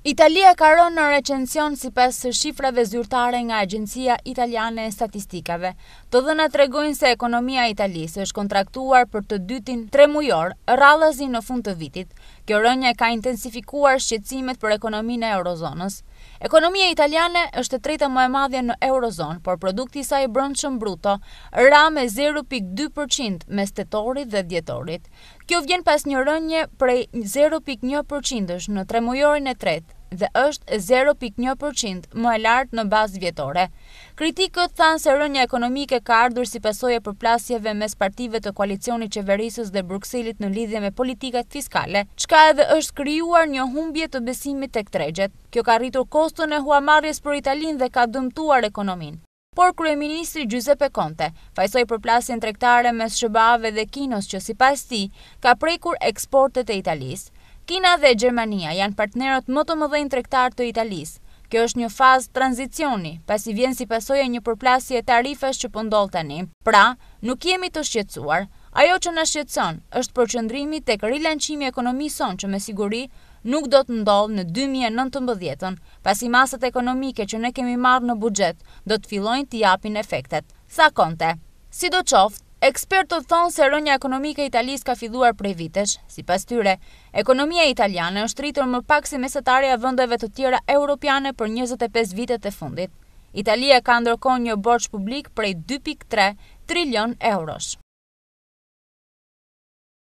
Italia ka rënë në recension sipas së shifrave zyrtare nga Agjencia Italiane e Statistikave. Të dhëna tregojnë se ekonomia e Italisë është kontraktuar për të dytin tre mujor, rrallëzi në fund të vitit. Kjo rënje ka intensifikuar shqetësimet për ekonominë e eurozonës. Ekonomia italiane është e treta më e madhe në eurozon, por produkti i saj i brendshëm bruto ra me 0.2% mes tetorit dhe dhjetorit. Kjo vjen pas një rënje prej 0.1% në tremujorin e tretë dhe është 0.1% më e lartë në bazë vjetore. Kritikët thanë se rënja ekonomike ka ardhur si pasojë e përplasjeve mes partive të koalicionit qeverisës dhe Brukselit në lidhje me politikat fiskale, çka edhe është krijuar një humbje të besimit tek tregjet. Kjo ka rritur koston e huamarrjes për Italinë dhe ka dëmtuar ekonomin. Por kryeministri Giuseppe Conte fajsoi përplasjen tregtare mes SBA-ve dhe Kinos që sipas tij ka prekur eksportet e Italisë. Kina dhe Gjermania janë partnerët më të mëdhenj tregtar të Italisë. Kjo është një fazë tranzicioni, pasi vjen si pasojë një përplasje tarifash që po ndodh tani. Pra, nuk jemi të shqetësuar. Ajo që na shqetson është përqendrimi tek rilançimi i ekonomisë son që me siguri nuk do të ndolë në 2019, pasi masat ekonomike që ne kemi marrë në buxhet do të fillojnë të japin efektet. Sa konte. Si do qoftë, Ekspertët thonë se rënja ekonomike italisë ka fiduar prej vitesh. Si pas tyre, ekonomia italiane është rritur më pak si mesetarja vëndeve të tjera europiane për 25 vitet e fundit. Italia ka ndërkohë një borç publik prej 2.3 trilion eurosh.